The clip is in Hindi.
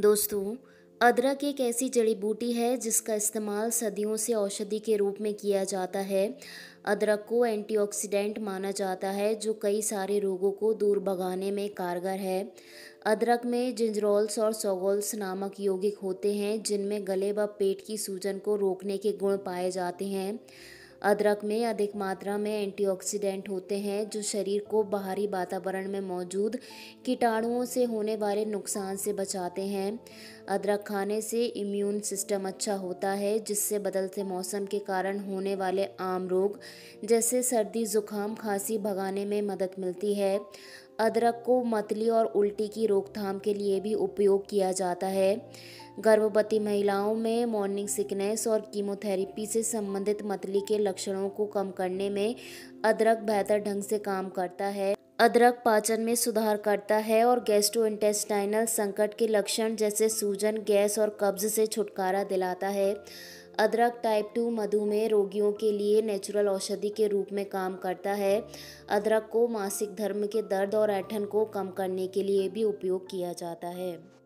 दोस्तों अदरक एक ऐसी जड़ी बूटी है जिसका इस्तेमाल सदियों से औषधि के रूप में किया जाता है अदरक को एंटीऑक्सीडेंट माना जाता है जो कई सारे रोगों को दूर भगाने में कारगर है अदरक में जिंजरॉल्स और सोगोल्स नामक यौगिक होते हैं जिनमें गले व पेट की सूजन को रोकने के गुण पाए जाते हैं अदरक में अधिक मात्रा में एंटीऑक्सीडेंट होते हैं जो शरीर को बाहरी वातावरण में मौजूद कीटाणुओं से होने वाले नुकसान से बचाते हैं अदरक खाने से इम्यून सिस्टम अच्छा होता है जिससे बदलते मौसम के कारण होने वाले आम रोग जैसे सर्दी ज़ुकाम खांसी भगाने में मदद मिलती है अदरक को मतली और उल्टी की रोकथाम के लिए भी उपयोग किया जाता है गर्भवती महिलाओं में मॉर्निंग सिकनेस और कीमोथेरेपी से संबंधित मतली के लक्षणों को कम करने में अदरक बेहतर ढंग से काम करता है अदरक पाचन में सुधार करता है और इंटेस्टाइनल संकट के लक्षण जैसे सूजन गैस और कब्ज से छुटकारा दिलाता है अदरक टाइप टू मधुमेह रोगियों के लिए नेचुरल औषधि के रूप में काम करता है अदरक को मासिक धर्म के दर्द और ऐठन को कम करने के लिए भी उपयोग किया जाता है